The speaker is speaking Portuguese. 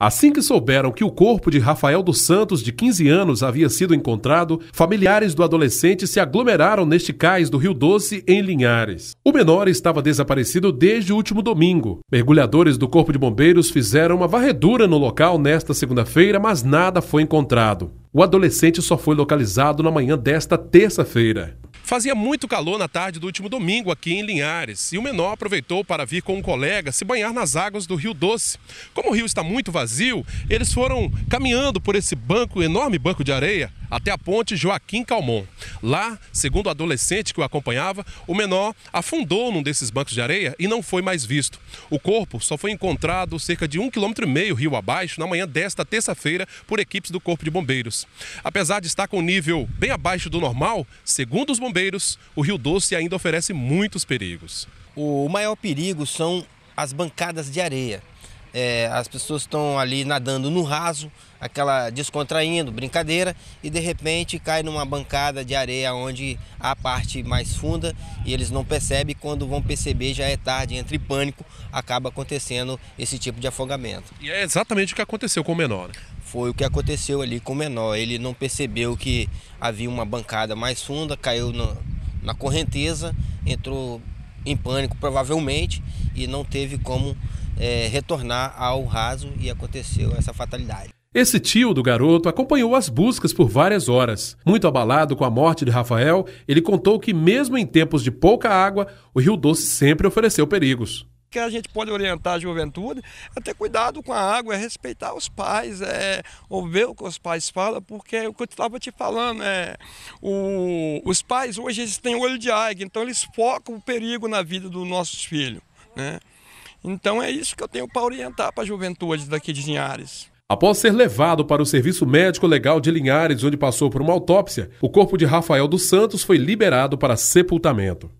Assim que souberam que o corpo de Rafael dos Santos, de 15 anos, havia sido encontrado, familiares do adolescente se aglomeraram neste cais do Rio Doce, em Linhares. O menor estava desaparecido desde o último domingo. Mergulhadores do Corpo de Bombeiros fizeram uma varredura no local nesta segunda-feira, mas nada foi encontrado. O adolescente só foi localizado na manhã desta terça-feira. Fazia muito calor na tarde do último domingo aqui em Linhares e o menor aproveitou para vir com um colega se banhar nas águas do Rio Doce. Como o rio está muito vazio, eles foram caminhando por esse banco, enorme banco de areia, até a ponte Joaquim Calmon. Lá, segundo o adolescente que o acompanhava, o menor afundou num desses bancos de areia e não foi mais visto. O corpo só foi encontrado cerca de um quilômetro e meio rio abaixo na manhã desta terça-feira por equipes do Corpo de Bombeiros. Apesar de estar com o nível bem abaixo do normal, segundo os bombeiros, o Rio Doce ainda oferece muitos perigos. O maior perigo são as bancadas de areia é, as pessoas estão ali nadando no raso, aquela descontraindo, brincadeira, e de repente cai numa bancada de areia onde há a parte mais funda e eles não percebem, quando vão perceber já é tarde, entre pânico, acaba acontecendo esse tipo de afogamento. E é exatamente o que aconteceu com o menor. Né? Foi o que aconteceu ali com o menor. Ele não percebeu que havia uma bancada mais funda, caiu no, na correnteza, entrou em pânico provavelmente e não teve como é, retornar ao raso e aconteceu essa fatalidade. Esse tio do garoto acompanhou as buscas por várias horas. Muito abalado com a morte de Rafael, ele contou que, mesmo em tempos de pouca água, o Rio Doce sempre ofereceu perigos que a gente pode orientar a juventude a ter cuidado com a água, é respeitar os pais, é ouvir o que os pais falam, porque é o que eu estava te falando, é, o, os pais hoje eles têm olho de águia, então eles focam o perigo na vida dos nossos filhos. Né? Então é isso que eu tenho para orientar para a juventude daqui de Linhares. Após ser levado para o Serviço Médico Legal de Linhares, onde passou por uma autópsia, o corpo de Rafael dos Santos foi liberado para sepultamento.